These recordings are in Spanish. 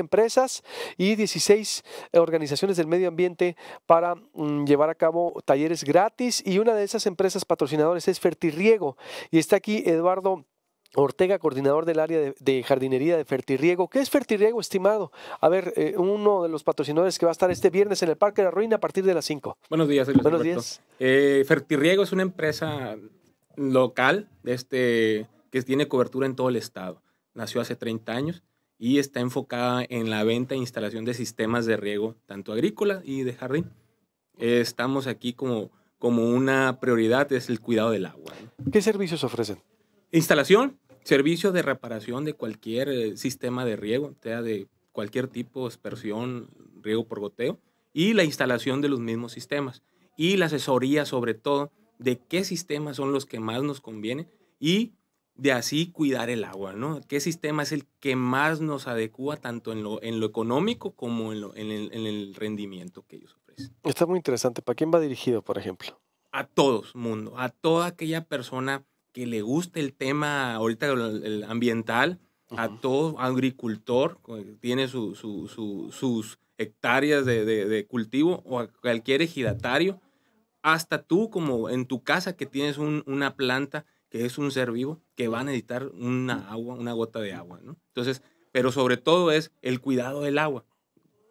empresas y 16 eh, organizaciones del medio ambiente para mm, llevar a cabo talleres gratis y una de esas empresas patrocinadoras es Fertirriego y está aquí Eduardo. Ortega, coordinador del área de, jardinería de Fertirriego. ¿Qué es Fertirriego, estimado? A ver, eh, uno de los patrocinadores que va a estar este viernes en el Parque de la Ruina a partir de las 5. Buenos días, Buenos días. Eh, Fertirriego es una empresa local este, que tiene cobertura en todo el estado. Nació hace 30 años y está enfocada en la venta e instalación de sistemas de riego, tanto agrícola y de jardín. estamos aquí como, como una prioridad, es el cuidado del agua. ¿Qué servicios ofrecen? Instalación, servicio de reparación de cualquier eh, sistema de riego, sea de cualquier tipo, dispersión, riego por goteo, y la instalación de los mismos sistemas. Y la asesoría sobre todo de qué sistemas son los que más nos convienen y de así cuidar el agua, ¿no? ¿Qué sistema es el que más nos adecua tanto en lo, económico como en, el, rendimiento que ellos ofrecen? Está muy interesante. ¿Para quién va dirigido, por ejemplo? A todos, mundo, a toda aquella persona que le guste el tema ambiental, a todo agricultor que tiene sus hectáreas de, cultivo o a cualquier ejidatario, hasta tú como en tu casa que tienes una planta que es un ser vivo, que va a necesitar una agua, una gota de agua, ¿no? Entonces, pero sobre todo es el cuidado del agua,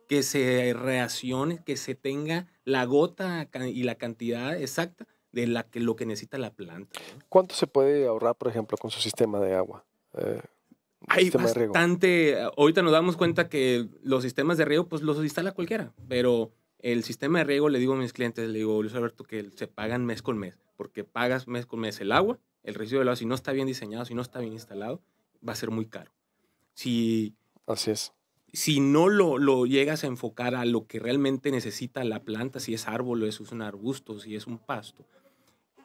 que se reaccione, que se tenga la gota y la cantidad exacta de la que, lo que necesita la planta. ¿Cuánto se puede ahorrar, por ejemplo, con su sistema de agua? Eh, Hay bastante, eh, ahorita nos damos cuenta que los sistemas de riego, pues los instala cualquiera, pero el sistema de riego, le digo a mis clientes, le digo, Luis Alberto, que se pagan mes con mes, porque pagas mes con mes el agua el residuo del agua, si no está bien diseñado, si no está bien instalado, va a ser muy caro. Si, Así Si no lo, llegas a enfocar a lo que realmente necesita la planta, si es árbol, si es un arbusto, si es un pasto,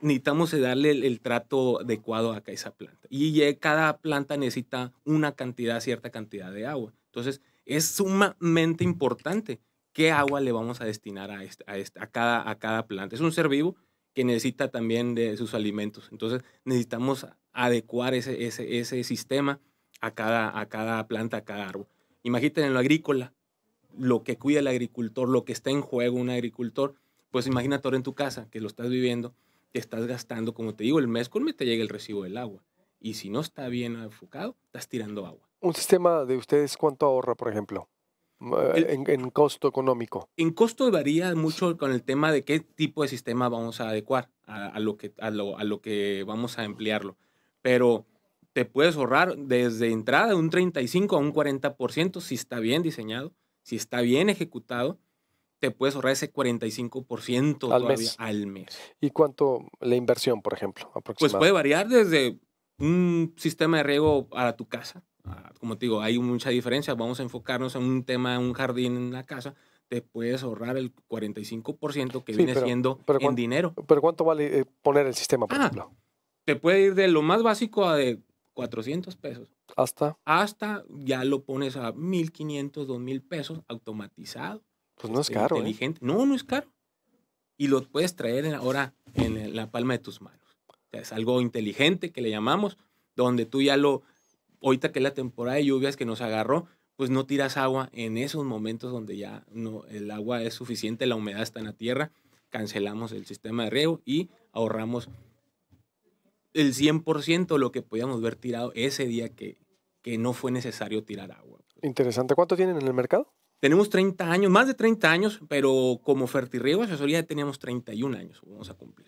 necesitamos darle el, trato adecuado a esa planta. Y cada planta necesita una cantidad, cierta cantidad de agua. Entonces, es sumamente importante qué agua le vamos a destinar a, este, este, cada, a cada planta. Es un ser vivo, que necesita también de sus alimentos. Entonces necesitamos adecuar ese, ese, sistema a cada, a cada planta, a cada árbol. Imagínate en lo agrícola, lo que cuida el agricultor, lo que está en juego un agricultor, pues imagínate ahora en tu casa que lo estás viviendo, que estás gastando, como te digo, el mes con te llega el recibo del agua. Y si no está bien enfocado, estás tirando agua. Un sistema de ustedes, ¿cuánto ahorra, por ejemplo? en, costo económico? En costo varía mucho con el tema de qué tipo de sistema vamos a adecuar a, lo, que, a lo, a lo que vamos a emplearlo. Pero te puedes ahorrar desde entrada un 35 a un 40% si está bien diseñado, si está bien ejecutado, te puedes ahorrar ese 45% al mes. al mes. ¿Y cuánto la inversión, por ejemplo? Pues puede variar desde un sistema de riego para tu casa, Ah, como te digo, hay mucha diferencia. Vamos a enfocarnos en un tema, un jardín en la casa. Te puedes ahorrar el 45% que viene siendo en dinero. Pero ¿cuánto vale eh, poner el sistema, por ah, ejemplo? Te puede ir de lo más básico a de 400 pesos. ¿Hasta? Hasta ya lo pones a 1.500, 2.000 pesos automatizado. Pues no es este, caro. ¿eh? Inteligente. No, no es caro. Y lo puedes traer ahora en la palma de tus manos. es algo inteligente que le llamamos, donde tú ya lo ahorita que la temporada de lluvias que nos agarró, pues no tiras agua en esos momentos donde ya no, el agua es suficiente, la humedad está en la tierra, cancelamos el sistema de riego y ahorramos el 100% lo que podíamos haber tirado ese día que, que no fue necesario tirar agua. Interesante. ¿Cuánto tienen en el mercado? Tenemos 30 años, más de 30 años, pero como Fertirriego Asesoría teníamos 31 años, vamos a cumplir.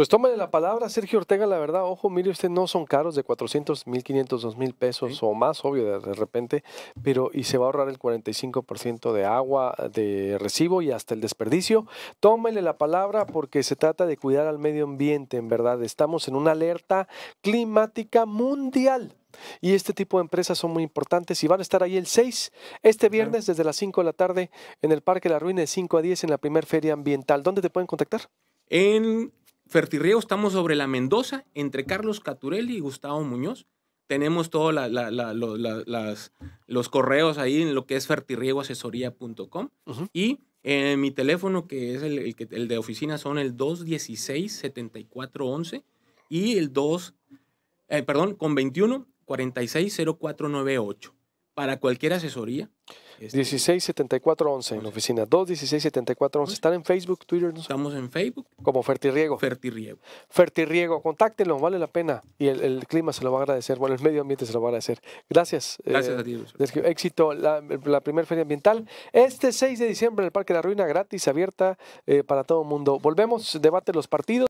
Pues tómale la palabra, Sergio Ortega, la verdad, ojo, mire usted, no son caros de 400, 1500, 2000 pesos o más, obvio, de repente, pero y se va a ahorrar el 45% de agua, de recibo y hasta el desperdicio. Tómale la palabra porque se trata de cuidar al medio ambiente, en verdad. Estamos en una alerta climática mundial. Y este tipo de empresas son muy importantes y van a estar ahí el 6, este viernes desde las 5 de la tarde en el Parque La Ruina de 5 a 10 en la primera feria ambiental. ¿Dónde te pueden contactar? En Fertirriego estamos sobre la Mendoza, entre Carlos Caturelli y Gustavo Muñoz. Tenemos todos los, correos ahí en lo que es fertirriegoasesoría.com. Y en eh, mi teléfono, que es el, de oficina, son el 216-7411 y el 2, eh, perdón, con 21 460498 para cualquier asesoría. 167411 este, en la oficina. 2167411. ¿Están en Facebook, Twitter? Estamos en Facebook. Como Fertirriego. Fertirriego. Fertirriego. Contáctenlo, vale la pena. Y el, clima se lo va a agradecer. Bueno, el medio ambiente se lo va a agradecer. Gracias. Eh, Gracias a ti. Éxito. La, primera feria ambiental. Este 6 de diciembre en el Parque de la Ruina, gratis, abierta eh, para todo el mundo. Volvemos. Debate los partidos.